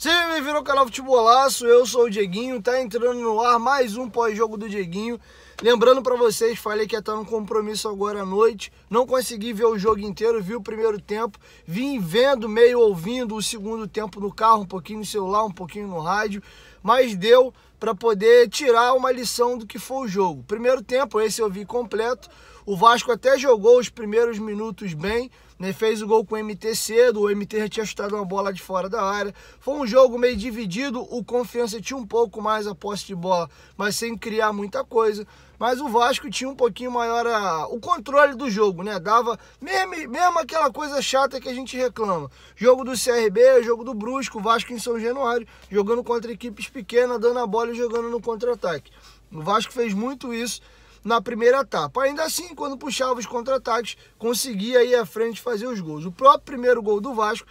Seja bem-vindo ao canal Futebolaço, eu sou o Dieguinho, tá entrando no ar mais um pós-jogo do Dieguinho. Lembrando para vocês, falei que ia estar num compromisso agora à noite, não consegui ver o jogo inteiro, vi o primeiro tempo, vim vendo, meio ouvindo o segundo tempo no carro, um pouquinho no celular, um pouquinho no rádio, mas deu para poder tirar uma lição do que foi o jogo. Primeiro tempo, esse eu vi completo, o Vasco até jogou os primeiros minutos bem, né? Fez o gol com o MT cedo, o MT já tinha chutado uma bola de fora da área. Foi um jogo meio dividido, o Confiança tinha um pouco mais a posse de bola, mas sem criar muita coisa. Mas o Vasco tinha um pouquinho maior a... o controle do jogo, né? Dava mesmo, mesmo aquela coisa chata que a gente reclama. Jogo do CRB, jogo do Brusco, Vasco em São Januário, jogando contra equipes pequenas, dando a bola e jogando no contra-ataque. O Vasco fez muito isso na primeira etapa. Ainda assim, quando puxava os contra-ataques, conseguia ir à frente fazer os gols. O próprio primeiro gol do Vasco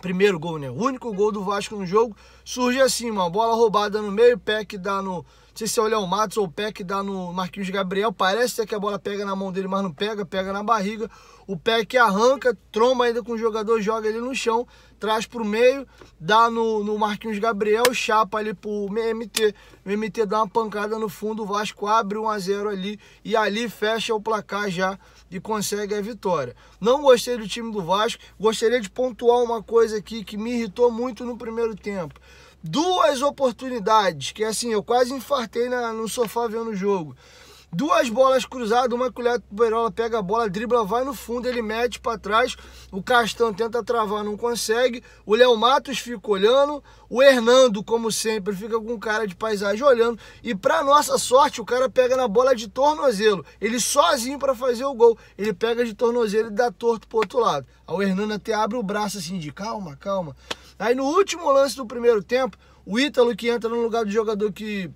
primeiro gol, né? O único gol do Vasco no jogo. Surge assim, uma bola roubada no meio, pé que dá no, se você é olhar o Matos ou o Peck dá no Marquinhos Gabriel, parece até que a bola pega na mão dele, mas não pega, pega na barriga. O Peck arranca, tromba ainda com o jogador, joga ele no chão, traz para o meio, dá no, no Marquinhos Gabriel, chapa ali pro MT. O MT dá uma pancada no fundo, o Vasco abre 1 a 0 ali e ali fecha o placar já e consegue a vitória. Não gostei do time do Vasco, gostaria de pontuar uma coisa aqui que me irritou muito no primeiro tempo duas oportunidades, que assim, eu quase infartei na, no sofá vendo o jogo. Duas bolas cruzadas, uma colher do Berola pega a bola, dribla, vai no fundo, ele mete para trás. O Castão tenta travar, não consegue. O Léo Matos fica olhando. O Hernando, como sempre, fica com cara de paisagem olhando. E para nossa sorte, o cara pega na bola de tornozelo. Ele sozinho para fazer o gol. Ele pega de tornozelo e dá torto pro outro lado. Aí o Hernando até abre o braço assim de calma, calma. Aí no último lance do primeiro tempo, o Ítalo que entra no lugar do jogador que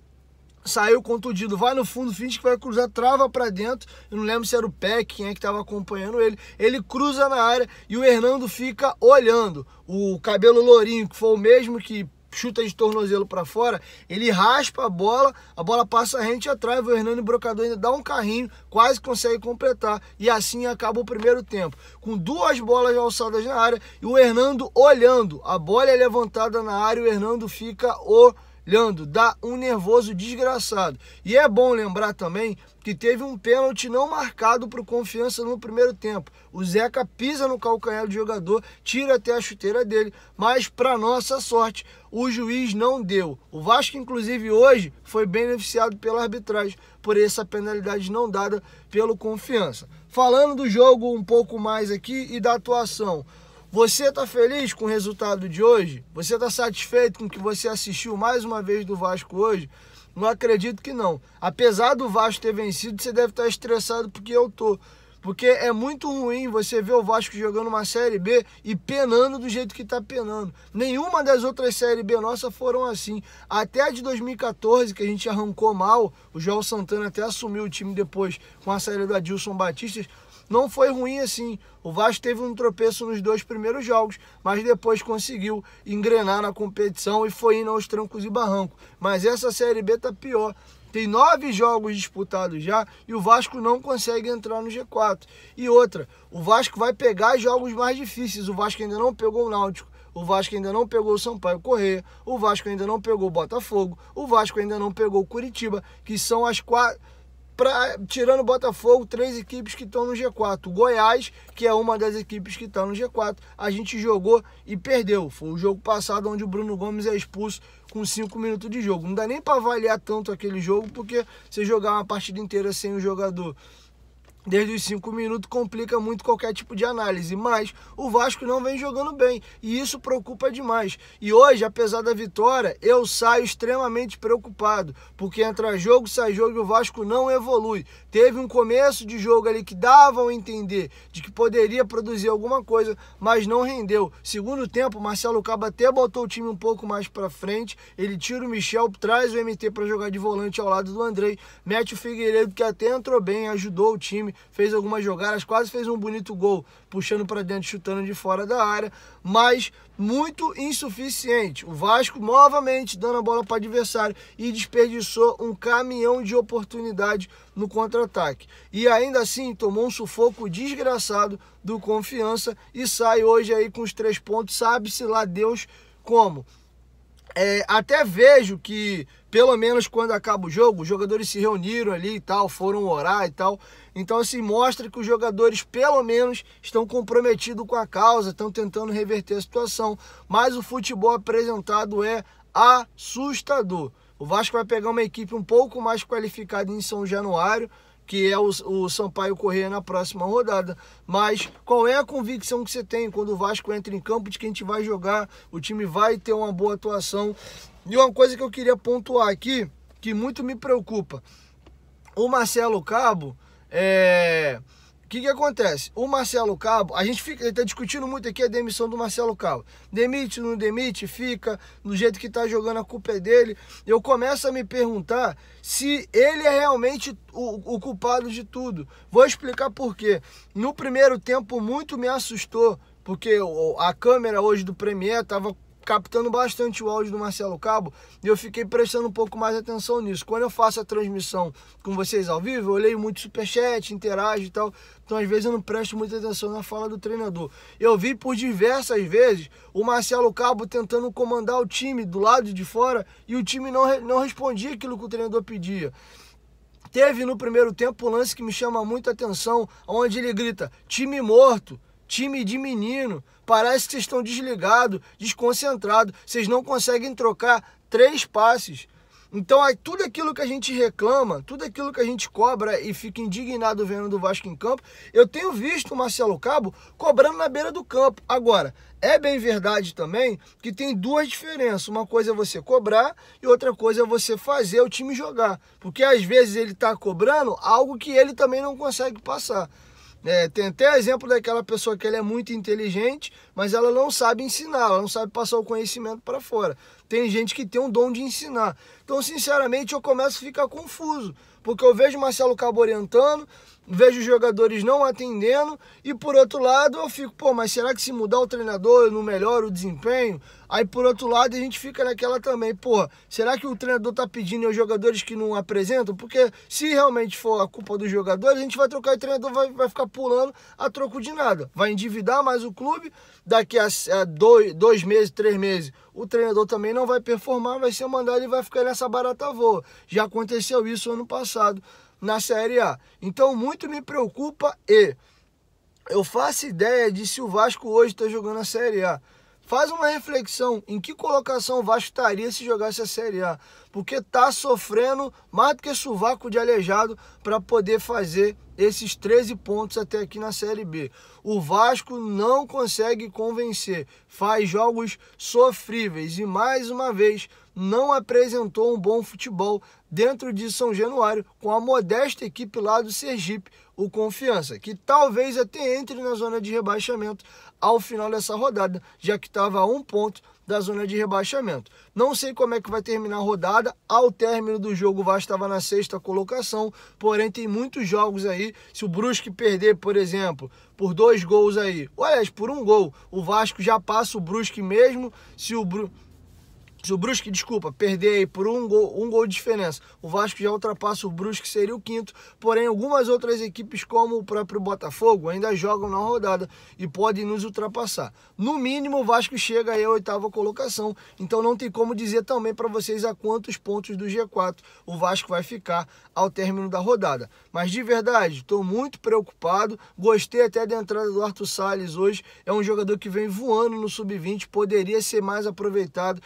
saiu contundido, vai no fundo, finge que vai cruzar, trava para dentro. Eu não lembro se era o Peck, quem é que estava acompanhando ele. Ele cruza na área e o Hernando fica olhando. O cabelo lourinho, que foi o mesmo que chuta de tornozelo para fora, ele raspa a bola, a bola passa rente atrás, o o Brocador ainda dá um carrinho, quase consegue completar e assim acaba o primeiro tempo, com duas bolas alçadas na área e o Hernando olhando, a bola é levantada na área e o Hernando fica olhando Leandro, dá um nervoso desgraçado. E é bom lembrar também que teve um pênalti não marcado para o Confiança no primeiro tempo. O Zeca pisa no calcanhar do jogador, tira até a chuteira dele, mas para nossa sorte, o juiz não deu. O Vasco, inclusive, hoje foi beneficiado pela arbitragem por essa penalidade não dada pelo Confiança. Falando do jogo um pouco mais aqui e da atuação. Você está feliz com o resultado de hoje? Você está satisfeito com o que você assistiu mais uma vez do Vasco hoje? Não acredito que não. Apesar do Vasco ter vencido, você deve estar estressado porque eu tô. Porque é muito ruim você ver o Vasco jogando uma Série B e penando do jeito que está penando. Nenhuma das outras Série B nossa foram assim. Até a de 2014, que a gente arrancou mal, o João Santana até assumiu o time depois com a saída do Adilson Batista não foi ruim assim. O Vasco teve um tropeço nos dois primeiros jogos, mas depois conseguiu engrenar na competição e foi indo aos trancos e barranco. Mas essa Série B tá pior. Tem nove jogos disputados já e o Vasco não consegue entrar no G4. E outra, o Vasco vai pegar jogos mais difíceis. O Vasco ainda não pegou o Náutico. O Vasco ainda não pegou o Sampaio Correia, o Vasco ainda não pegou o Botafogo, o Vasco ainda não pegou o Curitiba, que são as quatro pra, tirando o Botafogo, três equipes que estão no G4. O Goiás, que é uma das equipes que está no G4, a gente jogou e perdeu. Foi o jogo passado onde o Bruno Gomes é expulso com cinco minutos de jogo. Não dá nem para avaliar tanto aquele jogo, porque você jogar uma partida inteira sem o jogador desde os cinco minutos complica muito qualquer tipo de análise, mas o Vasco não vem jogando bem e isso preocupa demais. E hoje, apesar da vitória, eu saio extremamente preocupado, porque entra jogo, sai jogo e o Vasco não evolui. Teve um começo de jogo ali que dava a entender de que poderia produzir alguma coisa, mas não rendeu. Segundo tempo, Marcelo Cabo até botou o time um pouco mais para frente, ele tira o Michel, traz o MT para jogar de volante ao lado do Andrei, mete o Figueiredo que até entrou bem, ajudou o time time, fez algumas jogadas, quase fez um bonito gol, puxando para dentro, chutando de fora da área, mas muito insuficiente. O Vasco novamente dando a bola para adversário e desperdiçou um caminhão de oportunidade no contra-ataque. E ainda assim tomou um sufoco desgraçado do Confiança e sai hoje aí com os três pontos, sabe-se lá Deus como. É, até vejo que, pelo menos quando acaba o jogo, os jogadores se reuniram ali e tal, foram orar e tal. Então, assim, mostra que os jogadores, pelo menos, estão comprometidos com a causa, estão tentando reverter a situação. Mas o futebol apresentado é assustador. O Vasco vai pegar uma equipe um pouco mais qualificada em São Januário, que é o, o Sampaio Correia na próxima rodada. Mas qual é a convicção que você tem quando o Vasco entra em campo de que a gente vai jogar, o time vai ter uma boa atuação? E uma coisa que eu queria pontuar aqui, que muito me preocupa, o Marcelo Cabo é o que, que acontece? O Marcelo Cabo, a gente fica, está discutindo muito aqui a demissão do Marcelo Cabo. Demite, não demite, fica, do jeito que está jogando, a culpa é dele. Eu começo a me perguntar se ele é realmente o, o culpado de tudo. Vou explicar por quê. No primeiro tempo, muito me assustou, porque a câmera hoje do Premier estava captando bastante o áudio do Marcelo Cabo e eu fiquei prestando um pouco mais atenção nisso. Quando eu faço a transmissão com vocês ao vivo, eu leio muito superchat, interajo e tal, então às vezes eu não presto muita atenção na fala do treinador. Eu vi por diversas vezes o Marcelo Cabo tentando comandar o time do lado de fora e o time não, não respondia aquilo que o treinador pedia. Teve no primeiro tempo um lance que me chama muito atenção, onde ele grita: time morto time de menino. Parece que vocês estão desligados, desconcentrados. Vocês não conseguem trocar três passes. Então, aí, tudo aquilo que a gente reclama, tudo aquilo que a gente cobra e fica indignado vendo do Vasco em campo, eu tenho visto o Marcelo Cabo cobrando na beira do campo. Agora, é bem verdade também que tem duas diferenças. Uma coisa é você cobrar e outra coisa é você fazer o time jogar. Porque às vezes ele está cobrando algo que ele também não consegue passar. É, tem até exemplo daquela pessoa que ela é muito inteligente, mas ela não sabe ensinar, ela não sabe passar o conhecimento para fora. Tem gente que tem um dom de ensinar. Então, sinceramente, eu começo a ficar confuso, porque eu vejo Marcelo Cabo orientando, vejo os jogadores não atendendo, e por outro lado eu fico, pô, mas será que se mudar o treinador não melhora o desempenho? Aí por outro lado a gente fica naquela também, pô, será que o treinador tá pedindo aos jogadores que não apresentam? Porque se realmente for a culpa dos jogadores, a gente vai trocar e o treinador vai, vai ficar pulando a troco de nada. Vai endividar mais o clube, daqui a, a dois, dois meses, três meses o treinador também não vai performar, vai ser mandado e vai ficar nessa barata voa. Já aconteceu isso ano passado na Série A. Então muito me preocupa e eu faço ideia de se o Vasco hoje está jogando a Série A. Faz uma reflexão em que colocação o Vasco estaria se jogasse a Série A. Porque tá sofrendo mais do que sovaco de aleijado para poder fazer esses 13 pontos até aqui na Série B. O Vasco não consegue convencer, faz jogos sofríveis e mais uma vez não apresentou um bom futebol dentro de São Januário com a modesta equipe lá do Sergipe, o Confiança, que talvez até entre na zona de rebaixamento ao final dessa rodada, já que estava a um ponto da zona de rebaixamento. Não sei como é que vai terminar a rodada. Ao término do jogo, o Vasco estava na sexta colocação, porém tem muitos jogos aí. Se o Brusque perder, por exemplo, por dois gols aí, ou aliás, por um gol, o Vasco já passa o Brusque mesmo. Se o Brusque se o Brusque, desculpa, perder aí por um gol, um gol de diferença, o Vasco já ultrapassa o Brusque, seria o quinto. Porém, algumas outras equipes, como o próprio Botafogo, ainda jogam na rodada e podem nos ultrapassar. No mínimo, o Vasco chega aí à oitava colocação. Então, não tem como dizer também para vocês a quantos pontos do G4 o Vasco vai ficar ao término da rodada. Mas de verdade, estou muito preocupado. Gostei até da entrada do Arthur Salles hoje. É um jogador que vem voando no sub-20, poderia ser mais aproveitado.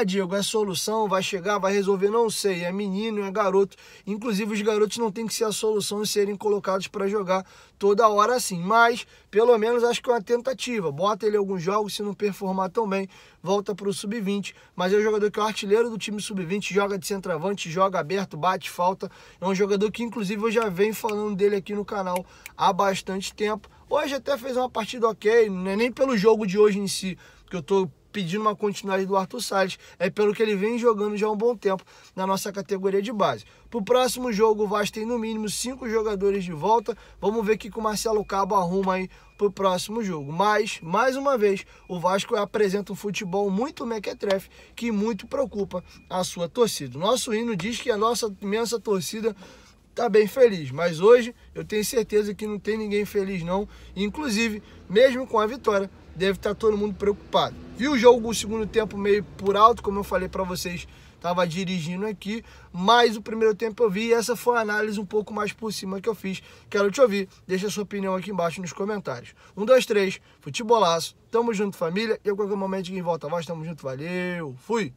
Ah, Diego, é solução, vai chegar, vai resolver, não sei. É menino, é garoto. Inclusive, os garotos não tem que ser a solução de serem colocados para jogar toda hora assim. Mas, pelo menos, acho que é uma tentativa. Bota ele alguns jogos, se não performar tão bem, volta para o sub-20. Mas é um jogador que é o artilheiro do time sub-20, joga de centroavante, joga aberto, bate falta. É um jogador que, inclusive, eu já venho falando dele aqui no canal há bastante tempo. Hoje até fez uma partida ok, não é nem pelo jogo de hoje em si, que eu estou pedindo uma continuidade do Arthur Salles. É pelo que ele vem jogando já há um bom tempo na nossa categoria de base. Para o próximo jogo, o Vasco tem no mínimo cinco jogadores de volta. Vamos ver o que o Marcelo Cabo arruma aí para o próximo jogo. Mas, mais uma vez, o Vasco apresenta um futebol muito mequetrefe que muito preocupa a sua torcida. Nosso hino diz que a nossa imensa torcida tá bem feliz. Mas hoje eu tenho certeza que não tem ninguém feliz não. Inclusive, mesmo com a vitória, deve estar tá todo mundo preocupado. Vi o jogo o segundo tempo meio por alto, como eu falei para vocês, tava dirigindo aqui, mas o primeiro tempo eu vi e essa foi a análise um pouco mais por cima que eu fiz. Quero te ouvir, deixa a sua opinião aqui embaixo nos comentários. Um, dois, três, futebolaço, tamo junto família, e a qualquer momento quem volta a voz, tamo junto, valeu, fui!